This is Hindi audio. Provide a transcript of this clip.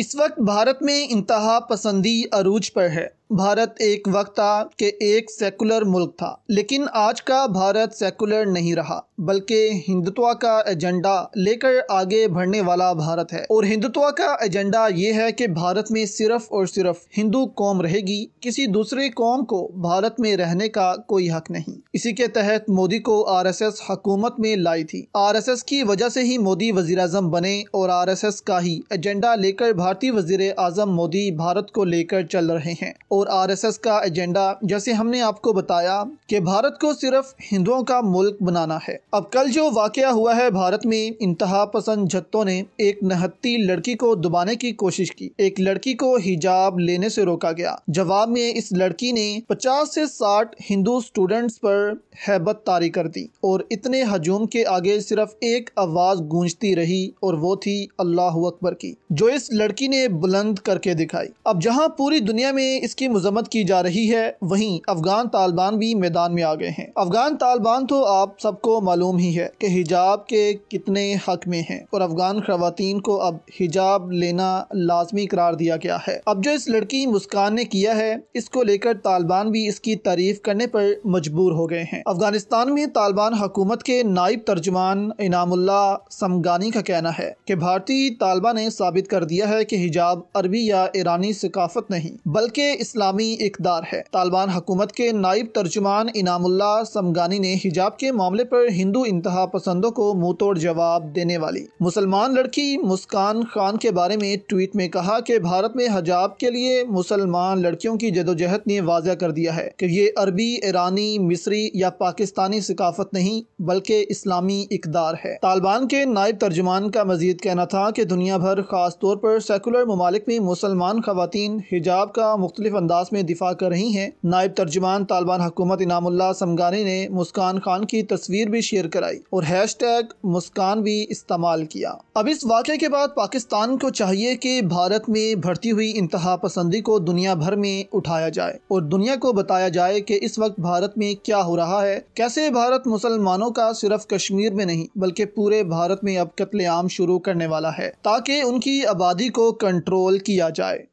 इस वक्त भारत में इंतहा पसंदी अरूज पर है भारत एक वक्त था कि एक सेकुलर मुल्क था लेकिन आज का भारत सेकुलर नहीं रहा बल्कि हिंदुत्व का एजेंडा लेकर आगे बढ़ने वाला भारत है और हिंदुत्व का एजेंडा ये है कि भारत में सिर्फ और सिर्फ हिंदू कौम रहेगी किसी दूसरे कौम को भारत में रहने का कोई हक नहीं इसी के तहत मोदी को आर एस एस हकूमत में लाई थी आर एस एस की वजह से ही मोदी वजीर आजम बने और आर एस एस का ही एजेंडा लेकर भारतीय वजीर आजम मोदी भारत को लेकर चल रहे हैं और और आरएसएस का एजेंडा जैसे हमने आपको बताया कि भारत को सिर्फ हिंदुओं का मुल्क बनाना है अब कल जो वाक़ हुआ है भारत में इंतहा पसंद जत्तों ने एक नहत्ती लड़की को दबाने की कोशिश की एक लड़की को हिजाब लेने से रोका गया जवाब में इस लड़की ने पचास से साठ हिंदू स्टूडेंट्स पर हैबत तारी कर दी और इतने हजूम के आगे सिर्फ एक आवाज़ गूंजती रही और वो थी अल्लाह अकबर की जो इस लड़की ने बुलंद करके दिखाई अब जहाँ पूरी दुनिया में इसकी मजम्मत की जा रही है वहीं अफगान तालिबान भी मैदान में आ गए हैं अफगान तालिबान तो आप सबको मालूम ही है कि हिजाब के कितने हक में हैं और अफगान खातन को अब हिजाब लेना लाजमी करार दिया गया है अब जो इस लड़की मुस्कान ने किया है इसको लेकर तालिबान भी इसकी तारीफ करने पर मजबूर हो गए हैं अफगानिस्तान में तालिबान हुकूमत के नायब तर्जमान इनामुल्ला समगानी का कहना है कि भारतीय तालिबा ने साबित कर दिया है कि हिजाब अरबी या ईरानी सकाफत नहीं बल्कि इस्लाम इस्लामी इकदार है तालिबान हुकूमत के नायब तर्जुमान इनामुल्ला समगानी ने हिजाब के मामले पर हिंदू इंतहा पसंदों को मुंह तोड़ जवाब देने वाली मुसलमान लड़की मुस्कान खान के बारे में ट्वीट में कहा कि भारत में हजाब के लिए मुसलमान लड़कियों की जदोजहद ने वाजा कर दिया है कि ये अरबी ईरानी मिस्री या पाकिस्तानी सकाफत नहीं बल्कि इस्लामी इकदार है तालिबान के नायब तर्जुमान का मजीद कहना था कि दुनिया भर खास तौर पर सेकुलर ममालिक में मुसलमान खातन हिजाब का मुख्तलिफ अंदाज में दिफा कर रही हैं नायब तर्जुमान तालिबान हुकूमत इनामुल्ला समगानी ने मुस्कान खान की तस्वीर भी शेयर कराई और हैश टैग मुस्कान भी इस्तेमाल किया अब इस वाक़े के बाद पाकिस्तान को चाहिए कि भारत में भर्ती हुई इंतहा पसंदी को दुनिया भर में उठाया जाए और दुनिया को बताया जाए कि इस वक्त भारत में क्या हो रहा है कैसे भारत मुसलमानों का सिर्फ कश्मीर में नहीं बल्कि पूरे भारत में अब कत्लेआम शुरू करने वाला है ताकि उनकी आबादी को कंट्रोल किया जाए